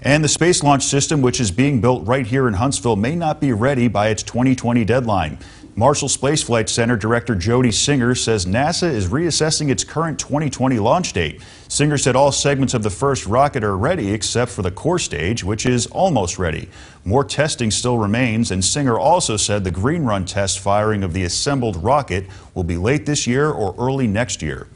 And the Space Launch System, which is being built right here in Huntsville, may not be ready by its 2020 deadline. Marshall Space Flight Center Director Jody Singer says NASA is reassessing its current 2020 launch date. Singer said all segments of the first rocket are ready except for the core stage, which is almost ready. More testing still remains, and Singer also said the green run test firing of the assembled rocket will be late this year or early next year.